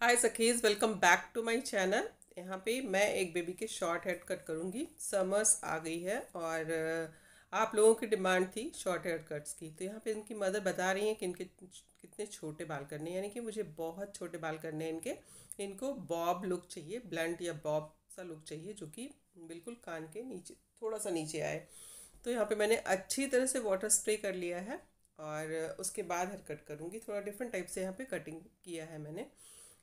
हाय सखीज़ welcome back to my channel यहाँ पे मैं एक बेबी के शॉर्ट हेयर कट करूँगी समर्स आ गई है और uh, आप लोगों की डिमांड थी शॉर्ट हेयर कट्स की तो यहाँ पे इनकी मदर बता रही हैं कि इनके कितने छोटे बाल करने हैं यानी कि मुझे बहुत छोटे बाल करने हैं इनके इनको बॉब लुक चाहिए ब्लंट या बॉब सा लुक चाहिए जो कि बिल्कुल कान के नीचे थोड़ा सा नीचे आए तो यहाँ पर मैंने अच्छी तरह से वाटर स्प्रे कर लिया है और उसके बाद हेयर कट करूँगी थोड़ा डिफरेंट टाइप से यहाँ पर कटिंग किया है मैंने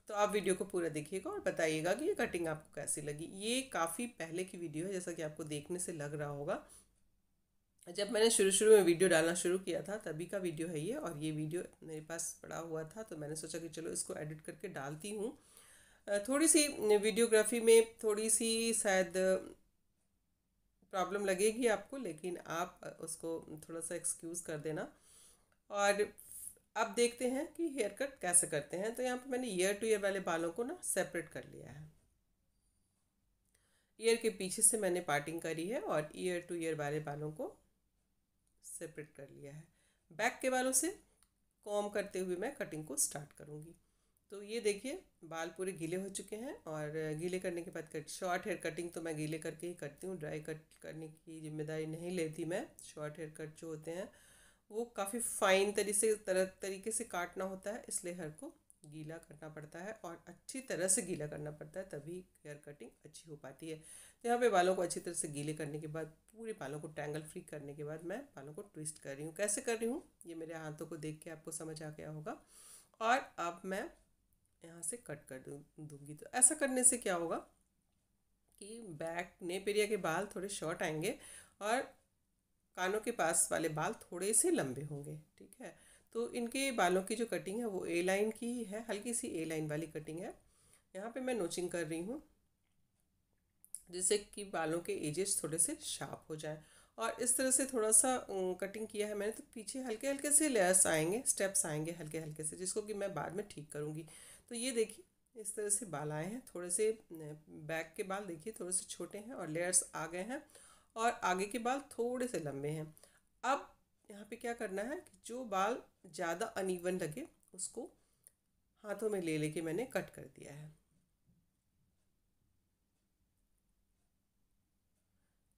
तो आप वीडियो को पूरा देखिएगा और बताइएगा कि ये कटिंग आपको कैसी लगी ये काफ़ी पहले की वीडियो है जैसा कि आपको देखने से लग रहा होगा जब मैंने शुरू शुरू में वीडियो डालना शुरू किया था तभी का वीडियो है ये और ये वीडियो मेरे पास पड़ा हुआ था तो मैंने सोचा कि चलो इसको एडिट करके डालती हूँ थोड़ी सी वीडियोग्राफी में थोड़ी सी शायद प्रॉब्लम लगेगी आपको लेकिन आप उसको थोड़ा सा एक्सक्यूज़ कर देना और अब देखते हैं कि हेयर कट कैसे करते हैं तो यहाँ पर मैंने ईयर टू ईयर वाले बालों को ना सेपरेट कर लिया है ईयर के पीछे से मैंने पार्टिंग करी है और ईयर टू ईयर वाले बालों को सेपरेट कर लिया है बैक के बालों से कॉम करते हुए मैं कटिंग को स्टार्ट करूँगी तो ये देखिए बाल पूरे गीले हो चुके हैं और गीले करने के बाद कट शॉर्ट हेयर कटिंग तो मैं गीले करके ही करती हूँ ड्राई कट करने की जिम्मेदारी नहीं लेती मैं शॉर्ट हेयर कट जो होते हैं वो काफ़ी फाइन तरीके से तरह तरीके से काटना होता है इसलिए हेयर को गीला करना पड़ता है और अच्छी तरह से गीला करना पड़ता है तभी हेयर कटिंग अच्छी हो पाती है तो यहाँ पे बालों को अच्छी तरह से गीले करने के बाद पूरे बालों को टैंगल फ्री करने के बाद मैं बालों को ट्विस्ट कर रही हूँ कैसे कर रही हूँ ये मेरे हाथों को देख के आपको समझ आ गया होगा और अब मैं यहाँ से कट कर दूँ दूँगी तो ऐसा करने से क्या होगा कि बैक नेप एरिया के बाल थोड़े शॉर्ट आएंगे और कानों के पास वाले बाल थोड़े से लंबे होंगे ठीक है तो इनके बालों की जो कटिंग है वो ए लाइन की है हल्की सी ए लाइन वाली कटिंग है यहाँ पे मैं नोचिंग कर रही हूँ जिससे कि बालों के एजेस थोड़े से शार्प हो जाए और इस तरह से थोड़ा सा कटिंग किया है मैंने तो पीछे हल्के हल्के से लेयर्स आएंगे स्टेप्स आएंगे हल्के हल्के से जिसको कि मैं बाद में ठीक करूँगी तो ये देखिए इस तरह से बाल आए हैं थोड़े से बैक के बाल देखिए थोड़े से छोटे हैं और लेयर्स आ गए हैं और आगे के बाल थोड़े से लंबे हैं अब यहाँ पे क्या करना है कि जो बाल ज़्यादा अनइवन लगे उसको हाथों में ले लेके मैंने कट कर दिया है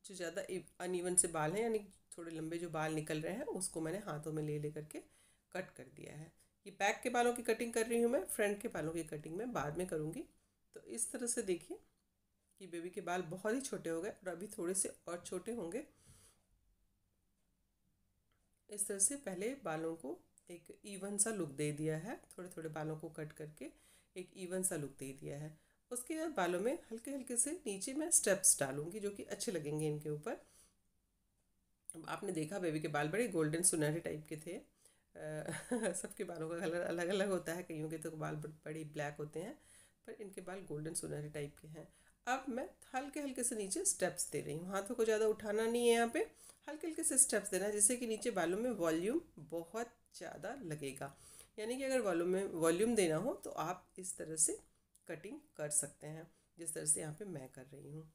जो ज़्यादा अनइवन से बाल हैं यानी थोड़े लंबे जो बाल निकल रहे हैं उसको मैंने हाथों में ले ले करके कट कर दिया है ये बैक के बालों की कटिंग कर रही हूँ मैं फ्रंट के बालों की कटिंग मैं बाद में करूँगी तो इस तरह से देखिए कि बेबी के बाल बहुत ही छोटे हो गए और अभी थोड़े से और छोटे होंगे इस तरह से पहले बालों को एक इवन सा लुक दे दिया है थोड़े थोड़े बालों को कट करके एक इवन सा लुक दे दिया है उसके बाद बालों में हल्के हल्के से नीचे मैं स्टेप्स डालूंगी जो कि अच्छे लगेंगे इनके ऊपर आपने देखा बेबी के बाल बड़े गोल्डन सुनहरे टाइप के थे सबके बालों का कलर अलग अलग होता है कईयों के तो बाल बड़े ब्लैक होते हैं पर इनके बाल गोल्डन सुनहरे टाइप के हैं अब मैं हल्के हल्के से नीचे स्टेप्स दे रही हूँ हाथों को ज़्यादा उठाना नहीं है यहाँ पे हल्के हल्के से स्टेप्स देना जिससे कि नीचे बालों में वॉल्यूम बहुत ज़्यादा लगेगा यानी कि अगर वॉल्यूम में वॉल्यूम देना हो तो आप इस तरह से कटिंग कर सकते हैं जिस तरह से यहाँ पे मैं कर रही हूँ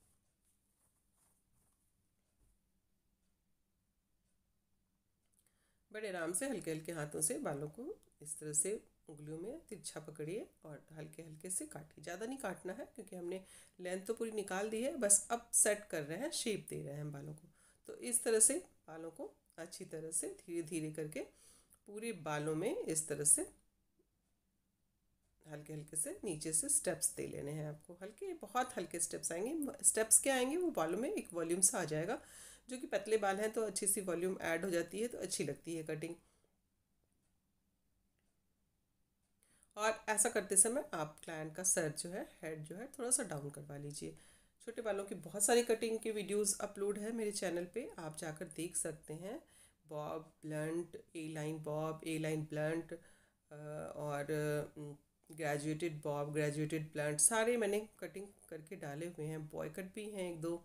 बड़े आराम से हल्के हल्के हाथों से बालों को इस तरह से उंगलियों में तिरछा पकड़िए और हल्के हल्के से काटिए ज़्यादा नहीं काटना है क्योंकि हमने लेंथ तो पूरी निकाल दी है बस अब सेट कर रहे हैं शेप दे रहे हैं हम बालों को तो इस तरह से बालों को अच्छी तरह से धीरे धीरे करके पूरे बालों में इस तरह से हल्के हल्के से नीचे से स्टेप्स दे लेने हैं आपको हल्के बहुत हल्के स्टेप्स आएंगे स्टेप्स क्या आएंगे वो बालों में एक वॉल्यूम सा आ जाएगा जो कि पतले बाल हैं तो अच्छी सी वॉल्यूम ऐड हो जाती है तो अच्छी लगती है कटिंग और ऐसा करते समय आप क्लाइंट का सर जो है हेड जो है थोड़ा सा डाउन करवा लीजिए छोटे बालों की बहुत सारी कटिंग के वीडियोस अपलोड है मेरे चैनल पे आप जाकर देख सकते हैं bob blunt A line bob A line blunt और ग्रेजुएटेड बॉब ग्रेजुएटेड ब्लंट सारे मैंने कटिंग करके डाले हुए हैं बॉय कट भी हैं एक दो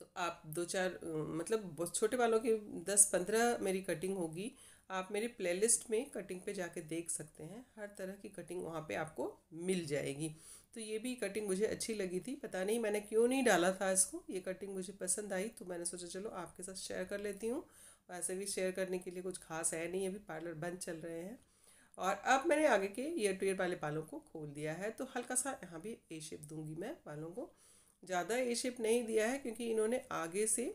तो आप दो चार मतलब छोटे बालों की दस पंद्रह मेरी कटिंग होगी आप मेरे प्लेलिस्ट में कटिंग पे जाके देख सकते हैं हर तरह की कटिंग वहाँ पे आपको मिल जाएगी तो ये भी कटिंग मुझे अच्छी लगी थी पता नहीं मैंने क्यों नहीं डाला था इसको ये कटिंग मुझे पसंद आई तो मैंने सोचा चलो आपके साथ शेयर कर लेती हूँ वैसे भी शेयर करने के लिए कुछ खास है नहीं अभी पार्लर बंद चल रहे हैं और अब मैंने आगे के ईयर टू ईयर वाले बालों को खोल दिया है तो हल्का सा यहाँ भी ए शेप दूंगी मैं बालों को ज़्यादा ए शेप नहीं दिया है क्योंकि इन्होंने आगे से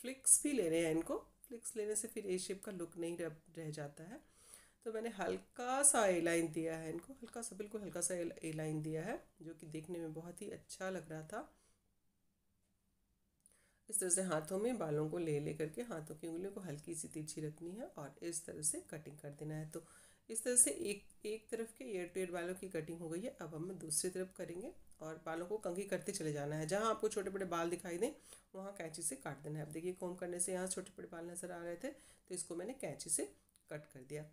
फ्लिक्स भी ले रहे हैं इनको फ्लिक्स लेने से फिर ए शेप का लुक नहीं रह, रह जाता है तो मैंने हल्का सा ए लाइन दिया है इनको हल्का सा बिल्कुल हल्का सा ए लाइन दिया है जो कि देखने में बहुत ही अच्छा लग रहा था इस तरह से हाथों में बालों को ले ले करके हाथों की उंगलियों को हल्की सी तिरछी रखनी है और इस तरह से कटिंग कर देना है तो इस तरह से एक एक तरफ के ईयर टू ईयर बालों की कटिंग हो गई है अब हम दूसरी तरफ करेंगे और बालों को कंघी करते चले जाना है जहाँ आपको छोटे बड़े बाल दिखाई दें वहाँ कैंची से काट देना है अब देखिए कोम करने से यहाँ छोटे बड़े बाल नज़र आ रहे थे तो इसको मैंने कैंची से कट कर दिया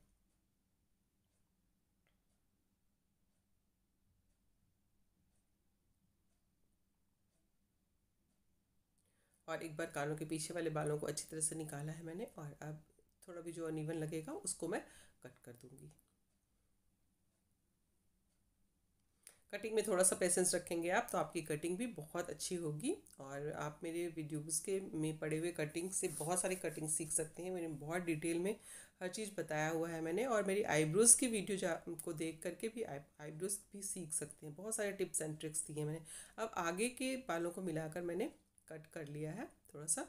और एक बार कानों के पीछे वाले बालों को अच्छी तरह से निकाला है मैंने और अब थोड़ा भी जो अनइवन लगेगा उसको मैं कट कर दूंगी कटिंग में थोड़ा सा पेशेंस रखेंगे आप तो आपकी कटिंग भी बहुत अच्छी होगी और आप मेरे वीडियोज़ के में पड़े हुए कटिंग से बहुत सारी कटिंग सीख सकते हैं मैंने बहुत डिटेल में हर चीज़ बताया हुआ है मैंने और मेरी आईब्रोज़ की वीडियो जा को देख करके भी आईब्रोज़ भी सीख सकते हैं बहुत सारे टिप्स एंड ट्रिक्स दिए मैंने अब आगे के बालों को मिलाकर मैंने कट कर लिया है थोड़ा सा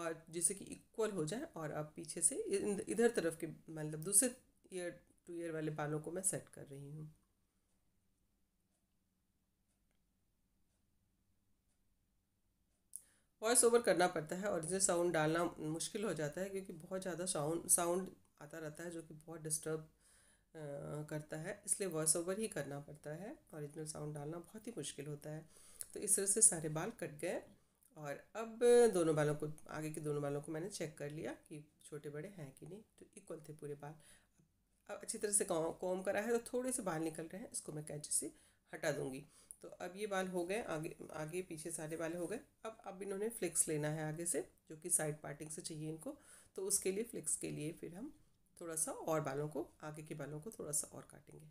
और जिससे कि इक्वल हो जाए और अब पीछे से इधर तरफ के मतलब दूसरे ईयर टू ईयर वाले बालों को मैं सेट कर रही हूँ वॉइस ओवर करना पड़ता है ओरिजिनल साउंड डालना मुश्किल हो जाता है क्योंकि बहुत ज़्यादा साउंड साउंड आता रहता है जो कि बहुत डिस्टर्ब करता है इसलिए वॉइस ओवर ही करना पड़ता है ओरिजिनल साउंड डालना बहुत ही मुश्किल होता है तो इस तरह से सारे बाल कट गए और अब दोनों बालों को आगे के दोनों बालों को मैंने चेक कर लिया कि छोटे बड़े हैं कि नहीं तो इक्वल थे पूरे बाल अब अच्छी तरह से कॉम करा है तो थोड़े से बाल निकल रहे हैं इसको मैं कैंची से हटा दूँगी तो अब ये बाल हो गए आगे आगे पीछे सारे बाल हो गए अब अब इन्होंने फ्लिक्स लेना है आगे से जो कि साइड पार्टिंग से चाहिए इनको तो उसके लिए फ्लिक्स के लिए फिर हम थोड़ा सा और बालों को आगे के बालों को थोड़ा सा और काटेंगे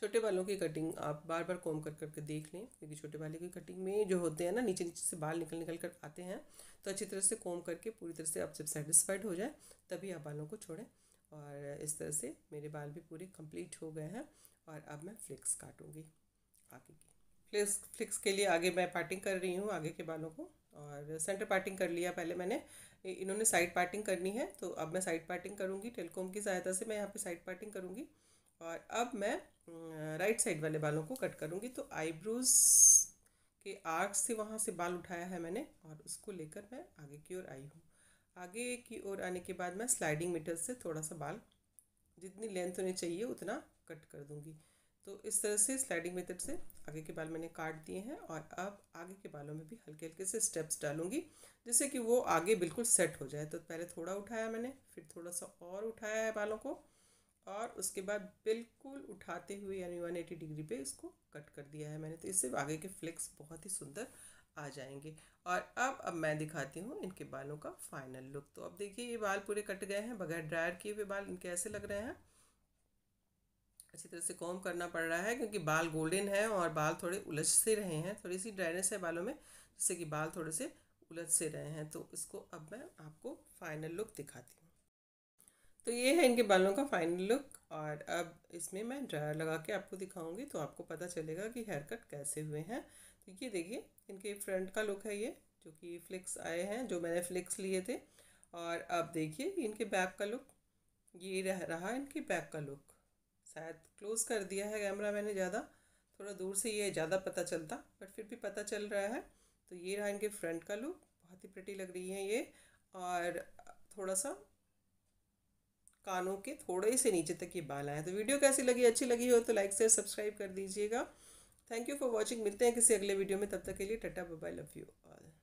छोटे बालों की कटिंग आप बार बार कॉम कर करके देख लें क्योंकि छोटे बालों की कटिंग में जो होते हैं ना नीचे नीचे से बाल निकल निकल कर आते हैं तो अच्छी तरह से कॉम करके पूरी तरह से आप जब सेटिस्फाइड हो जाए तभी आप बालों को छोड़ें और इस तरह से मेरे बाल भी पूरे कंप्लीट हो गए हैं और अब मैं फ्लिक्स काटूँगी आगे की फ्लिक्स फ्लिक्स के लिए आगे मैं पार्टिंग कर रही हूँ आगे के बालों को और सेंटर पार्टिंग कर लिया पहले मैंने इन्होंने साइड पार्टिंग करनी है तो अब मैं साइड पार्टिंग करूँगी टेलकॉम की सहायता से मैं यहाँ पर साइड पार्टिंग करूँगी और अब मैं राइट साइड वाले बालों को कट करूँगी तो आईब्रोज़ के आर्क से वहाँ से बाल उठाया है मैंने और उसको लेकर मैं आगे की ओर आई हूँ आगे की ओर आने के बाद मैं स्लाइडिंग मीटर से थोड़ा सा बाल जितनी लेंथ होनी चाहिए उतना कट कर दूँगी तो इस तरह से स्लाइडिंग मेथड से आगे के बाल मैंने काट दिए हैं और अब आगे के बालों में भी हल्के हल्के से स्टेप्स डालूंगी जिससे कि वो आगे बिल्कुल सेट हो जाए तो पहले थोड़ा उठाया मैंने फिर थोड़ा सा और उठाया है बालों को और उसके बाद बिल्कुल उठाते हुए यानी वन एटी डिग्री पे इसको कट कर दिया है मैंने तो इससे आगे के फ्लेक्स बहुत ही सुंदर आ जाएंगे और अब अब मैं दिखाती हूँ इनके बालों का फाइनल लुक तो अब देखिए ये बाल पूरे कट गए हैं बगैर ड्रायर किए हुए बाल इनके ऐसे लग रहे हैं अच्छी तरह से कॉम करना पड़ रहा है क्योंकि बाल गोल्डन है और बाल थोड़े उलझ से रहे हैं थोड़ी सी ड्राइनेस है बालों में जिससे कि बाल थोड़े से उलझ से रहे हैं तो इसको अब मैं आपको फाइनल लुक दिखाती हूँ तो ये है इनके बालों का फाइनल लुक और अब इसमें मैं ड्रायर लगा के आपको दिखाऊंगी तो आपको पता चलेगा कि हेयर कट कैसे हुए हैं तो ये देखिए इनके फ्रंट का लुक है ये जो कि फ्लिक्स आए हैं जो मैंने फ्लिक्स लिए थे और अब देखिए इनके बैक का लुक ये रह रहा इनके बैक का लुक शायद क्लोज़ कर दिया है कैमरा मैंने ज़्यादा थोड़ा दूर से ये ज़्यादा पता चलता बट फिर भी पता चल रहा है तो ये रहा इनके फ्रंट का लुक बहुत ही प्रटी लग रही है ये और थोड़ा सा कानों के थोड़े से नीचे तक ये बाल आए तो वीडियो कैसी लगी अच्छी लगी हो तो लाइक से सब्सक्राइब कर दीजिएगा थैंक यू फॉर वॉचिंग मिलते हैं किसी अगले वीडियो में तब तक के लिए tata bye love you all